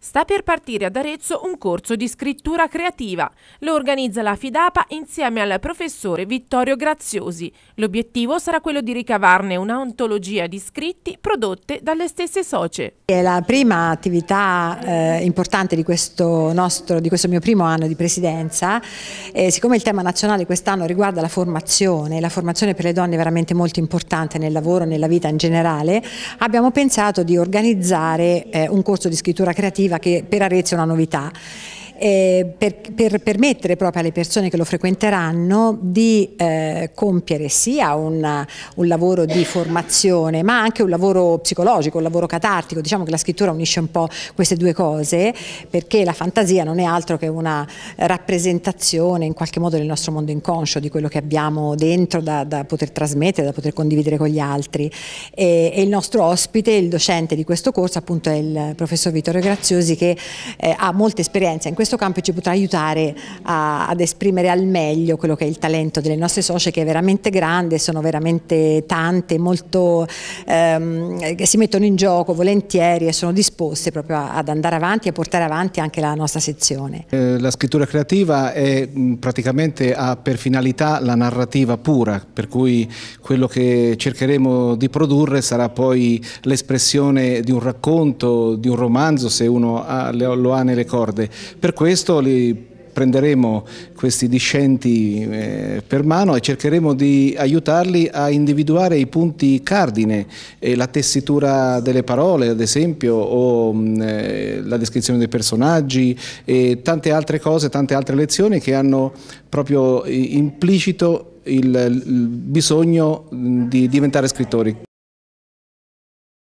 Sta per partire ad Arezzo un corso di scrittura creativa. Lo organizza la Fidapa insieme al professore Vittorio Graziosi. L'obiettivo sarà quello di ricavarne un'ontologia di scritti prodotte dalle stesse socie. È la prima attività eh, importante di questo, nostro, di questo, mio primo anno di presidenza. Eh, siccome il tema nazionale quest'anno riguarda la formazione, la formazione per le donne è veramente molto importante nel lavoro, nella vita in generale, abbiamo pensato di organizzare eh, un corso di scrittura creativa che per Arezzo è una novità eh, per, per, permettere proprio alle persone che lo frequenteranno di eh, compiere sia un, un, lavoro di formazione ma anche un lavoro psicologico, un lavoro catartico, diciamo che la scrittura unisce un po' queste due cose perché la fantasia non è altro che una rappresentazione in qualche modo del nostro mondo inconscio, di quello che abbiamo dentro da, da poter trasmettere, da poter condividere con gli altri e, e il nostro ospite, il docente di questo corso appunto è il professor Vittorio Graziosi che eh, ha molta esperienza in questo questo campo ci potrà aiutare a, ad esprimere al meglio quello che è il talento delle nostre socie che è veramente grande, sono veramente tante, molto, ehm, che si mettono in gioco volentieri e sono disposte proprio ad andare avanti e a portare avanti anche la nostra sezione. Eh, la scrittura creativa è, praticamente ha per finalità la narrativa pura, per cui quello che cercheremo di produrre sarà poi l'espressione di un racconto, di un romanzo se uno ha, lo ha nelle corde. Per questo li prenderemo questi discenti eh, per mano e cercheremo di aiutarli a individuare i punti cardine, la tessitura delle parole ad esempio o mm, eh, la descrizione dei personaggi e tante altre cose, tante altre lezioni che hanno proprio implicito il bisogno mm, di diventare scrittori.